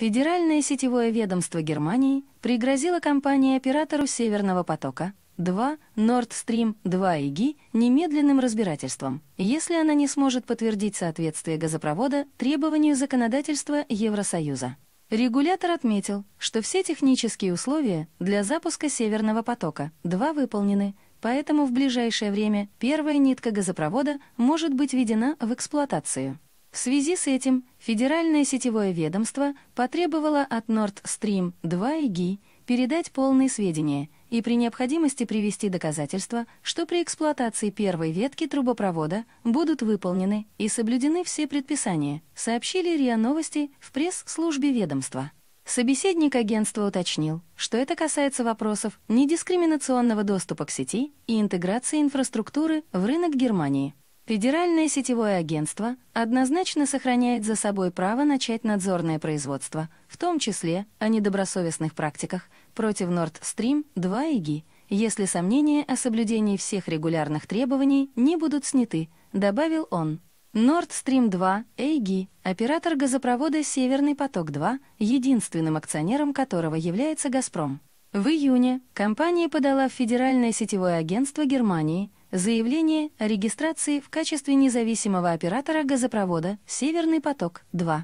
Федеральное сетевое ведомство Германии пригрозило компании-оператору «Северного потока-2» Nord Stream 2 ИГИ немедленным разбирательством, если она не сможет подтвердить соответствие газопровода требованию законодательства Евросоюза. Регулятор отметил, что все технические условия для запуска «Северного потока-2» выполнены, поэтому в ближайшее время первая нитка газопровода может быть введена в эксплуатацию. В связи с этим Федеральное сетевое ведомство потребовало от Nord Stream 2 и ГИ передать полные сведения и при необходимости привести доказательства, что при эксплуатации первой ветки трубопровода будут выполнены и соблюдены все предписания, сообщили РИА Новости в пресс-службе ведомства. Собеседник агентства уточнил, что это касается вопросов недискриминационного доступа к сети и интеграции инфраструктуры в рынок Германии. Федеральное сетевое агентство однозначно сохраняет за собой право начать надзорное производство, в том числе о недобросовестных практиках против Nord Stream 2 и ГИ, если сомнения о соблюдении всех регулярных требований не будут сняты, добавил он. Nord Stream 2 AG, оператор газопровода «Северный поток-2», единственным акционером которого является «Газпром». В июне компания подала в Федеральное сетевое агентство Германии – Заявление о регистрации в качестве независимого оператора газопровода «Северный поток-2».